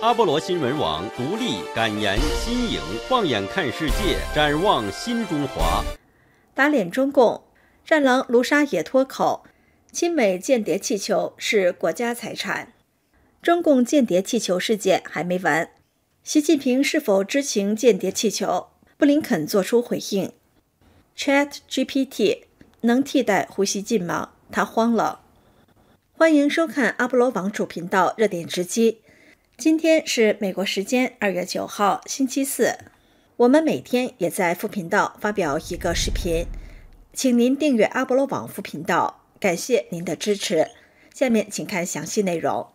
阿波罗新闻网独立、敢言、新颖，放眼看世界，展望新中华。打脸中共，战狼卢沙野脱口：亲美间谍气球是国家财产。中共间谍气球事件还没完，习近平是否知情？间谍气球，布林肯作出回应。ChatGPT 能替代胡锡进吗？他慌了。欢迎收看阿波罗网主频道热点直击。今天是美国时间二月九号星期四，我们每天也在副频道发表一个视频，请您订阅阿波罗网副频道，感谢您的支持。下面请看详细内容。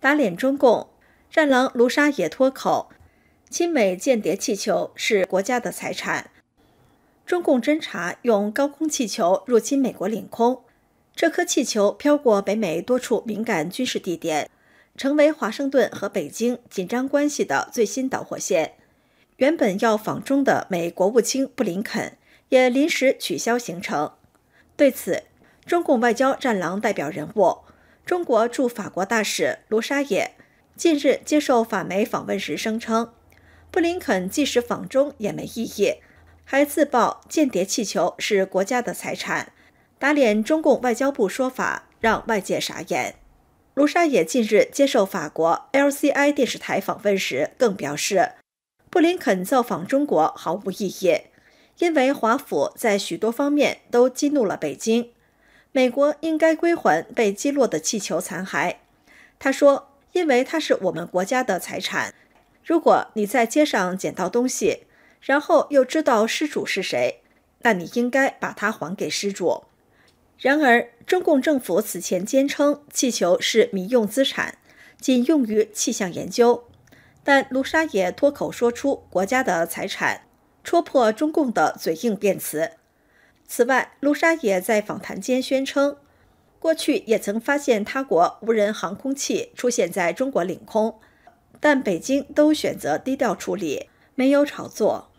打脸中共，战狼卢沙也脱口：亲美间谍气球是国家的财产，中共侦察用高空气球入侵美国领空。这颗气球飘过北美多处敏感军事地点，成为华盛顿和北京紧张关系的最新导火线。原本要访中的美国务卿布林肯也临时取消行程。对此，中共外交战狼代表人物、中国驻法国大使卢沙野近日接受法媒访问时声称，布林肯即使访中也没意义，还自曝间谍气球是国家的财产。打脸中共外交部说法，让外界傻眼。卢沙野近日接受法国 LCI 电视台访问时，更表示，布林肯造访中国毫无意义，因为华府在许多方面都激怒了北京。美国应该归还被击落的气球残骸，他说，因为它是我们国家的财产。如果你在街上捡到东西，然后又知道失主是谁，那你应该把它还给失主。然而，中共政府此前坚称气球是民用资产，仅用于气象研究。但卢沙野脱口说出“国家的财产”，戳破中共的嘴硬辩词。此外，卢沙野在访谈间宣称，过去也曾发现他国无人航空器出现在中国领空，但北京都选择低调处理，没有炒作，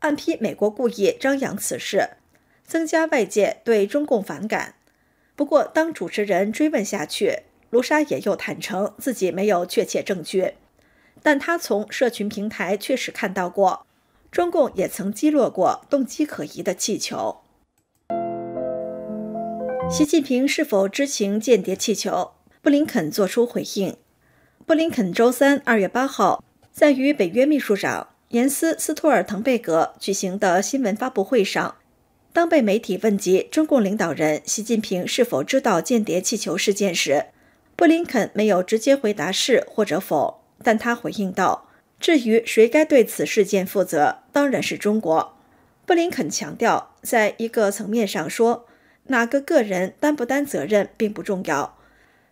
暗批美国故意张扬此事。增加外界对中共反感。不过，当主持人追问下去，卢沙也又坦诚自己没有确切证据，但他从社群平台确实看到过中共也曾击落过动机可疑的气球。习近平是否知情间谍气球？布林肯作出回应。布林肯周三二月八号在与北约秘书长严斯·斯托尔滕贝格举行的新闻发布会上。当被媒体问及中共领导人习近平是否知道间谍气球事件时，布林肯没有直接回答是或者否，但他回应道：“至于谁该对此事件负责，当然是中国。”布林肯强调，在一个层面上说，哪个个人担不担责任并不重要。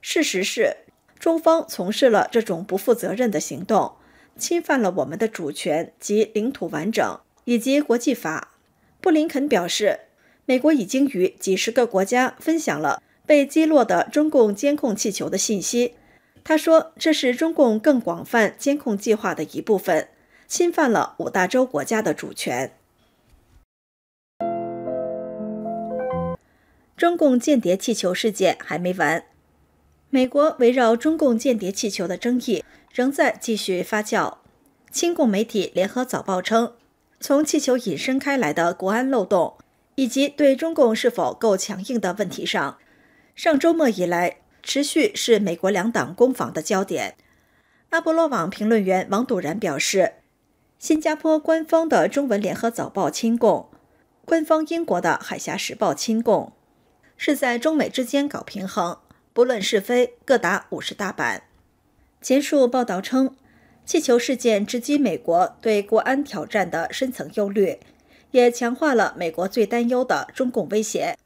事实是，中方从事了这种不负责任的行动，侵犯了我们的主权及领土完整以及国际法。布林肯表示，美国已经与几十个国家分享了被击落的中共监控气球的信息。他说，这是中共更广泛监控计划的一部分，侵犯了五大洲国家的主权。中共间谍气球事件还没完，美国围绕中共间谍气球的争议仍在继续发酵。亲共媒体《联合早报》称。从气球引申开来的国安漏洞，以及对中共是否够强硬的问题上，上周末以来持续是美国两党攻防的焦点。阿波罗网评论员王笃然表示，新加坡官方的中文联合早报亲共，官方英国的海峡时报亲共，是在中美之间搞平衡，不论是非各打五十大板。前述报道称。气球事件直击美国对国安挑战的深层忧虑，也强化了美国最担忧的中共威胁。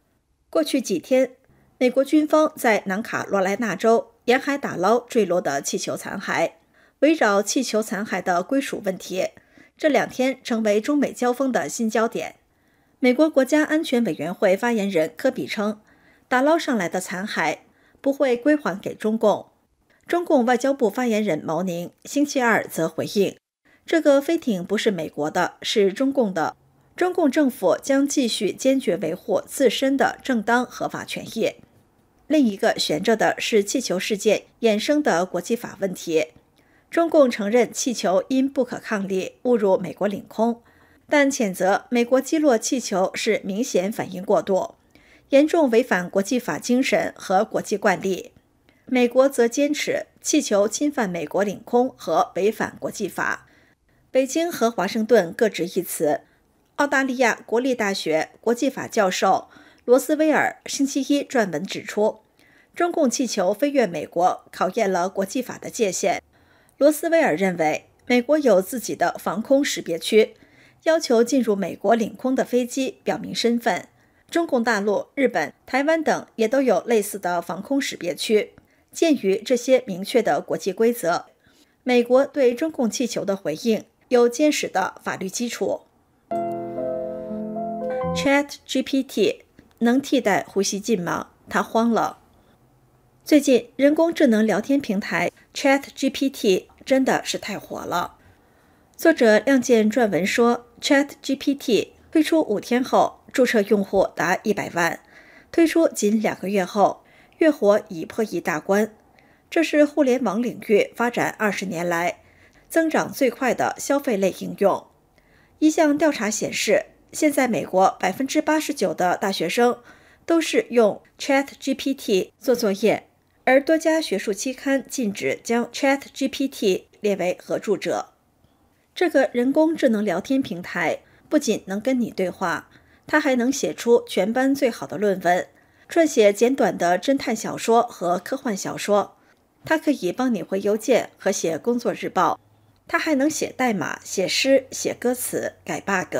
过去几天，美国军方在南卡罗来纳州沿海打捞坠落的气球残骸，围绕气球残骸的归属问题，这两天成为中美交锋的新焦点。美国国家安全委员会发言人科比称，打捞上来的残骸不会归还给中共。中共外交部发言人毛宁星期二则回应：“这个飞艇不是美国的，是中共的。中共政府将继续坚决维护自身的正当合法权益。”另一个悬着的是气球事件衍生的国际法问题。中共承认气球因不可抗力误入美国领空，但谴责美国击落气球是明显反应过度，严重违反国际法精神和国际惯例。美国则坚持气球侵犯美国领空和违反国际法。北京和华盛顿各执一词。澳大利亚国立大学国际法教授罗斯威尔星期一撰文指出，中共气球飞越美国，考验了国际法的界限。罗斯威尔认为，美国有自己的防空识别区，要求进入美国领空的飞机表明身份。中共大陆、日本、台湾等也都有类似的防空识别区。鉴于这些明确的国际规则，美国对中共气球的回应有坚实的法律基础。ChatGPT 能替代呼吸机吗？他慌了。最近，人工智能聊天平台 ChatGPT 真的是太火了。作者亮剑撰文说，ChatGPT 推出五天后，注册用户达一百万；推出仅两个月后，月活已破亿大关，这是互联网领域发展二十年来增长最快的消费类应用。一项调查显示，现在美国百分之八十九的大学生都是用 ChatGPT 做作业，而多家学术期刊禁止将 ChatGPT 列为合著者。这个人工智能聊天平台不仅能跟你对话，它还能写出全班最好的论文。撰写简短的侦探小说和科幻小说，他可以帮你回邮件和写工作日报。他还能写代码、写诗、写歌词、改 bug。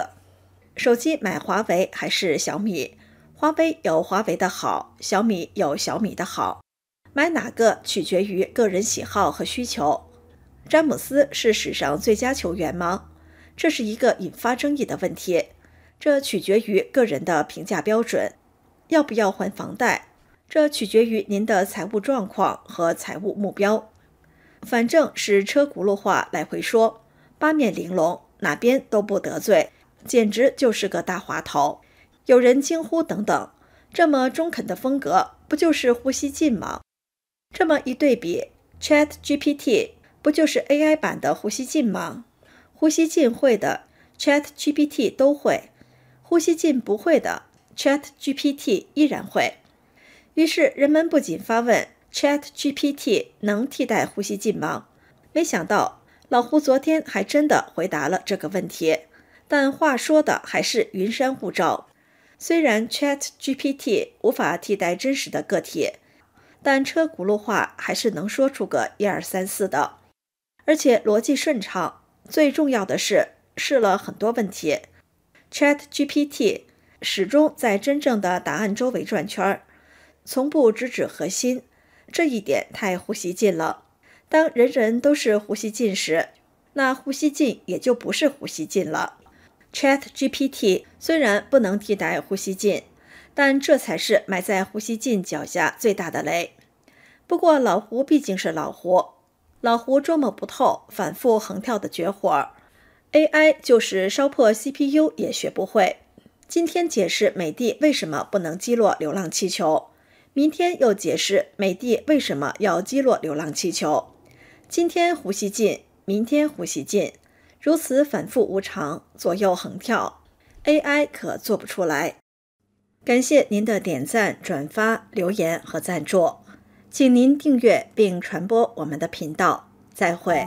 手机买华为还是小米？华为有华为的好，小米有小米的好。买哪个取决于个人喜好和需求。詹姆斯是史上最佳球员吗？这是一个引发争议的问题。这取决于个人的评价标准。要不要还房贷？这取决于您的财务状况和财务目标。反正是车轱辘话来回说，八面玲珑，哪边都不得罪，简直就是个大滑头。有人惊呼：“等等，这么中肯的风格，不就是呼吸进吗？”这么一对比，Chat GPT 不就是 AI 版的呼吸进吗？呼吸进会的，Chat GPT 都会；呼吸进不会的。Chat GPT 依然会。于是人们不仅发问 Chat GPT 能替代呼吸机吗？没想到老胡昨天还真的回答了这个问题，但话说的还是云山雾罩。虽然 Chat GPT 无法替代真实的个体，但车轱辘话还是能说出个一二三四的，而且逻辑顺畅。最重要的是试了很多问题，Chat GPT。始终在真正的答案周围转圈儿，从不直指核心，这一点太呼吸进了。当人人都是呼吸进时，那呼吸进也就不是呼吸进了。Chat GPT 虽然不能替代呼吸进，但这才是埋在呼吸进脚下最大的雷。不过老胡毕竟是老胡，老胡琢磨不透、反复横跳的绝活儿，AI 就是烧破 CPU 也学不会。今天解释美帝为什么不能击落流浪气球，明天又解释美帝为什么要击落流浪气球。今天呼吸进，明天呼吸进，如此反复无常，左右横跳，AI 可做不出来。感谢您的点赞、转发、留言和赞助，请您订阅并传播我们的频道。再会。